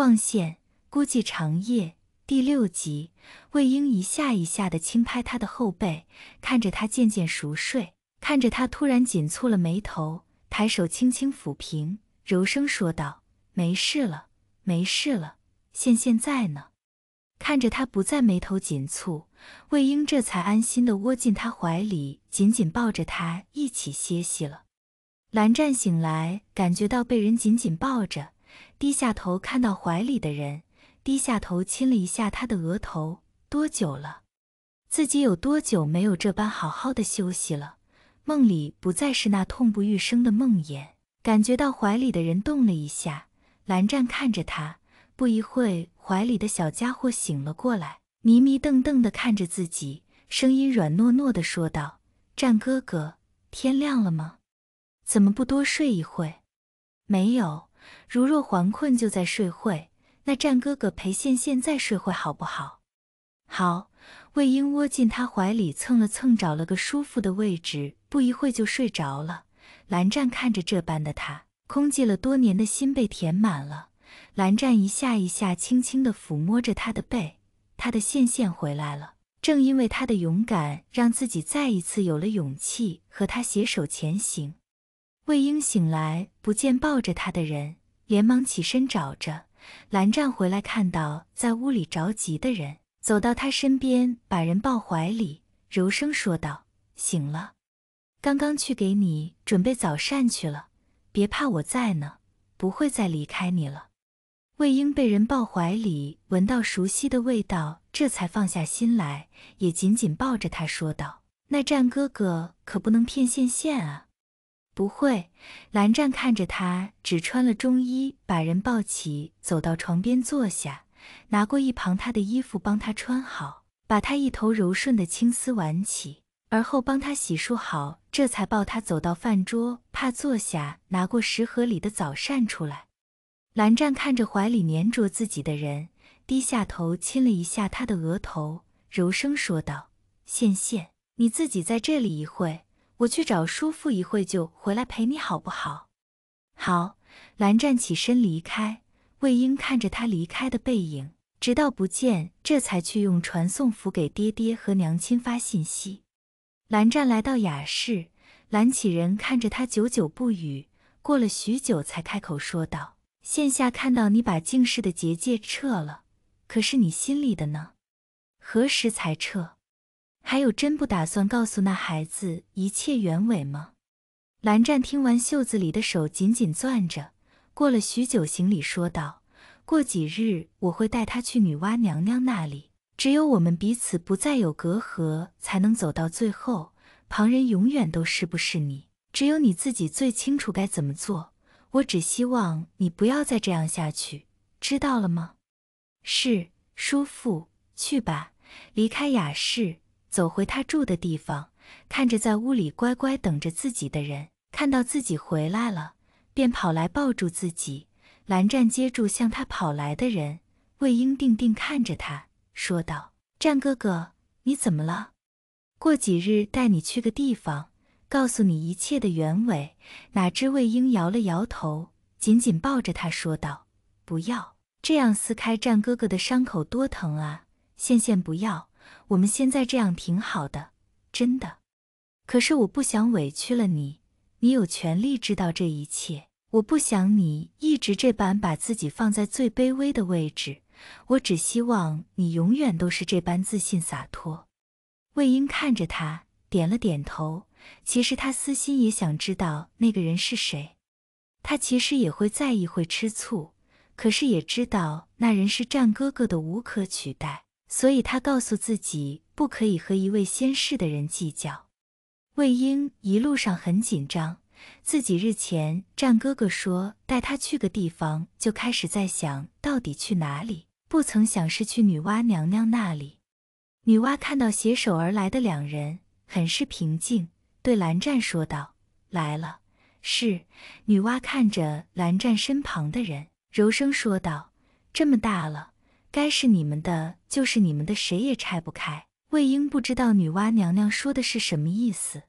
望线估计长夜第六集，魏婴一下一下的轻拍他的后背，看着他渐渐熟睡，看着他突然紧蹙了眉头，抬手轻轻抚平，柔声说道：“没事了，没事了。”现现在呢，看着他不再眉头紧蹙，魏婴这才安心的窝进他怀里，紧紧抱着他一起歇息了。蓝湛醒来，感觉到被人紧紧抱着。低下头看到怀里的人，低下头亲了一下他的额头。多久了？自己有多久没有这般好好的休息了？梦里不再是那痛不欲生的梦魇。感觉到怀里的人动了一下，蓝湛看着他。不一会，怀里的小家伙醒了过来，迷迷瞪瞪的看着自己，声音软糯糯的说道：“湛哥哥，天亮了吗？怎么不多睡一会？”“没有。”如若还困，就在睡会。那战哥哥陪羡羡再睡会好不好？好。魏婴窝进他怀里蹭了蹭，找了个舒服的位置，不一会就睡着了。蓝湛看着这般的他，空寂了多年的心被填满了。蓝湛一下一下轻轻的抚摸着他的背，他的线线回来了。正因为他的勇敢，让自己再一次有了勇气和他携手前行。魏婴醒来，不见抱着他的人，连忙起身找着。蓝湛回来，看到在屋里着急的人，走到他身边，把人抱怀里，柔声说道：“醒了，刚刚去给你准备早膳去了，别怕，我在呢，不会再离开你了。”魏婴被人抱怀里，闻到熟悉的味道，这才放下心来，也紧紧抱着他，说道：“那战哥哥可不能骗线线啊。”不会，蓝湛看着他，只穿了中衣，把人抱起，走到床边坐下，拿过一旁他的衣服帮他穿好，把他一头柔顺的青丝挽起，而后帮他洗漱好，这才抱他走到饭桌，怕坐下，拿过食盒里的早膳出来。蓝湛看着怀里粘着自己的人，低下头亲了一下他的额头，柔声说道：“羡羡，你自己在这里一会。”我去找叔父，一会就回来陪你好不好？好。蓝湛起身离开，魏婴看着他离开的背影，直到不见，这才去用传送符给爹爹和娘亲发信息。蓝湛来到雅室，蓝启仁看着他，久久不语。过了许久，才开口说道：“现下看到你把静室的结界撤了，可是你心里的呢？何时才撤？”还有，真不打算告诉那孩子一切原委吗？蓝湛听完，袖子里的手紧紧攥着，过了许久，行礼说道：“过几日我会带他去女娲娘娘那里。只有我们彼此不再有隔阂，才能走到最后。旁人永远都是不是你，只有你自己最清楚该怎么做。我只希望你不要再这样下去，知道了吗？”“是，叔父，去吧，离开雅室。”走回他住的地方，看着在屋里乖乖等着自己的人，看到自己回来了，便跑来抱住自己。蓝湛接住向他跑来的人，魏婴定定看着他，说道：“湛哥哥，你怎么了？过几日带你去个地方，告诉你一切的原委。”哪知魏婴摇了摇头，紧紧抱着他，说道：“不要这样撕开湛哥哥的伤口，多疼啊！羡羡，不要。”我们现在这样挺好的，真的。可是我不想委屈了你，你有权利知道这一切。我不想你一直这般把自己放在最卑微的位置。我只希望你永远都是这般自信洒脱。魏婴看着他，点了点头。其实他私心也想知道那个人是谁，他其实也会在意，会吃醋。可是也知道那人是战哥哥的无可取代。所以他告诉自己，不可以和一位仙逝的人计较。魏婴一路上很紧张，自己日前战哥哥说带他去个地方，就开始在想到底去哪里，不曾想是去女娲娘娘那里。女娲看到携手而来的两人，很是平静，对蓝湛说道：“来了。”是。女娲看着蓝湛身旁的人，柔声说道：“这么大了。”该是你们的，就是你们的，谁也拆不开。魏婴不知道女娲娘娘说的是什么意思。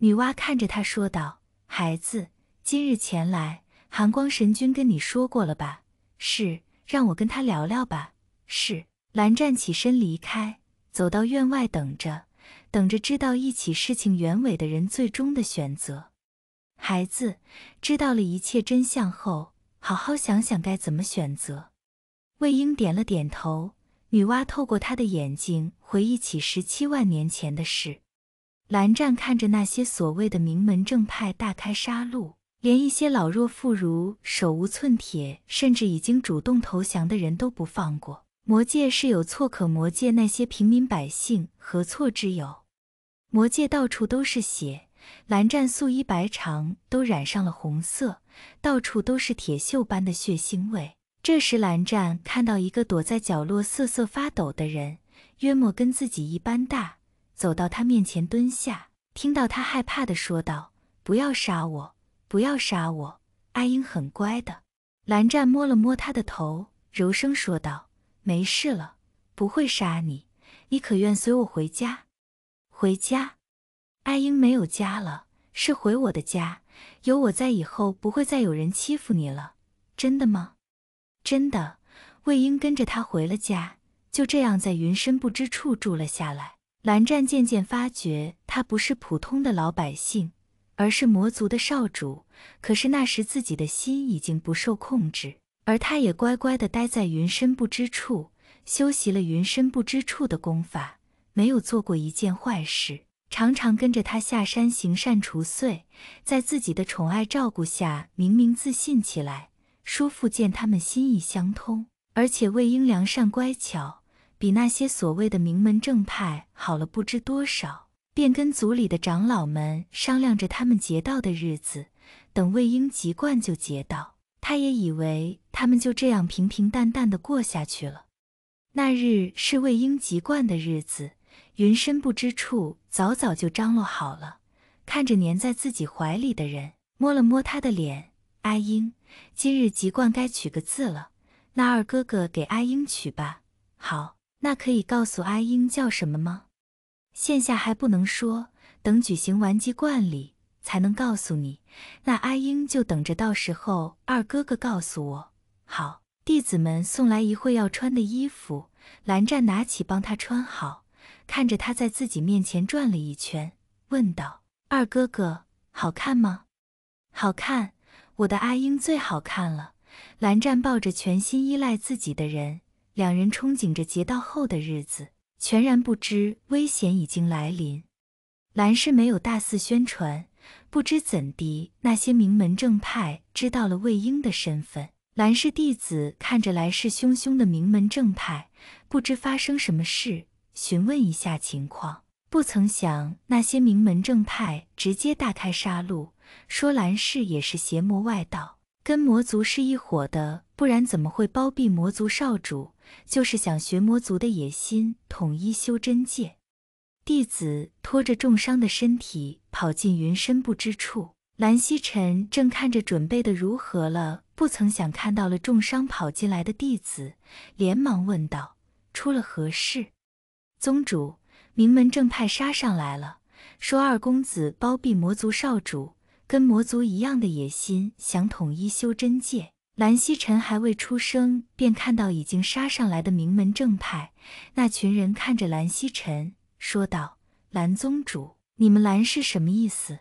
女娲看着他说道：“孩子，今日前来，寒光神君跟你说过了吧？是，让我跟他聊聊吧。”是。蓝湛起身离开，走到院外等着，等着知道一起事情原委的人最终的选择。孩子，知道了一切真相后，好好想想该怎么选择。魏婴点了点头，女娲透过他的眼睛回忆起十七万年前的事。蓝湛看着那些所谓的名门正派大开杀戮，连一些老弱妇孺、手无寸铁，甚至已经主动投降的人都不放过。魔界是有错，可魔界那些平民百姓何错之有？魔界到处都是血，蓝湛素衣白裳都染上了红色，到处都是铁锈般的血腥味。这时，蓝湛看到一个躲在角落瑟瑟发抖的人，约莫跟自己一般大，走到他面前蹲下，听到他害怕的说道：“不要杀我，不要杀我，阿英很乖的。”蓝湛摸了摸他的头，柔声说道：“没事了，不会杀你。你可愿随我回家？回家？阿英没有家了，是回我的家。有我在，以后不会再有人欺负你了。真的吗？”真的，魏婴跟着他回了家，就这样在云深不知处住了下来。蓝湛渐渐发觉，他不是普通的老百姓，而是魔族的少主。可是那时自己的心已经不受控制，而他也乖乖的待在云深不知处，修习了云深不知处的功法，没有做过一件坏事，常常跟着他下山行善除祟，在自己的宠爱照顾下，明明自信起来。叔父见他们心意相通，而且魏婴良善乖巧，比那些所谓的名门正派好了不知多少，便跟族里的长老们商量着他们劫道的日子，等魏婴籍贯就劫道。他也以为他们就这样平平淡淡的过下去了。那日是魏婴籍贯的日子，云深不知处早早就张罗好了，看着粘在自己怀里的人，摸了摸他的脸。阿英，今日吉贯该取个字了，那二哥哥给阿英取吧。好，那可以告诉阿英叫什么吗？现下还不能说，等举行完吉冠礼才能告诉你。那阿英就等着，到时候二哥哥告诉我。好，弟子们送来一会要穿的衣服，蓝湛拿起帮他穿好，看着他在自己面前转了一圈，问道：“二哥哥，好看吗？”“好看。”我的阿英最好看了。蓝湛抱着全心依赖自己的人，两人憧憬着劫道后的日子，全然不知危险已经来临。蓝氏没有大肆宣传，不知怎地，那些名门正派知道了魏婴的身份。蓝氏弟子看着来势汹汹的名门正派，不知发生什么事，询问一下情况，不曾想那些名门正派直接大开杀戮。说蓝氏也是邪魔外道，跟魔族是一伙的，不然怎么会包庇魔族少主？就是想学魔族的野心，统一修真界。弟子拖着重伤的身体跑进云深不知处，蓝曦臣正看着准备的如何了，不曾想看到了重伤跑进来的弟子，连忙问道：“出了何事？”宗主，名门正派杀上来了，说二公子包庇魔族少主。跟魔族一样的野心，想统一修真界。蓝曦臣还未出生，便看到已经杀上来的名门正派。那群人看着蓝曦臣，说道：“蓝宗主，你们蓝是什么意思？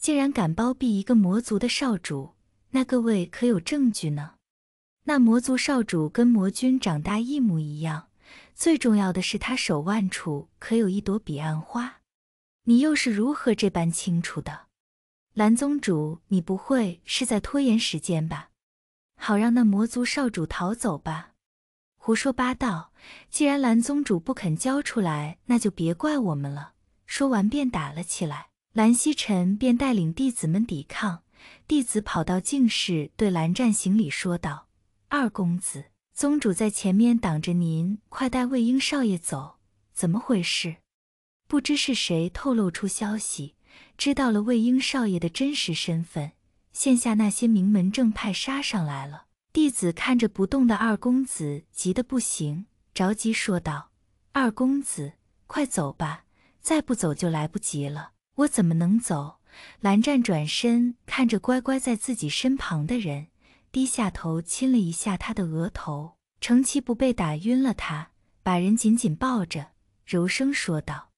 竟然敢包庇一个魔族的少主？那各位可有证据呢？那魔族少主跟魔君长大一模一样，最重要的是他手腕处可有一朵彼岸花。你又是如何这般清楚的？”蓝宗主，你不会是在拖延时间吧？好让那魔族少主逃走吧？胡说八道！既然蓝宗主不肯交出来，那就别怪我们了。说完便打了起来。蓝曦臣便带领弟子们抵抗。弟子跑到静室，对蓝湛行礼说道：“二公子，宗主在前面挡着您，快带魏婴少爷走。怎么回事？不知是谁透露出消息。”知道了魏婴少爷的真实身份，现下那些名门正派杀上来了。弟子看着不动的二公子，急得不行，着急说道：“二公子，快走吧，再不走就来不及了。”我怎么能走？蓝湛转身看着乖乖在自己身旁的人，低下头亲了一下他的额头，程其不备打晕了他，把人紧紧抱着，柔声说道。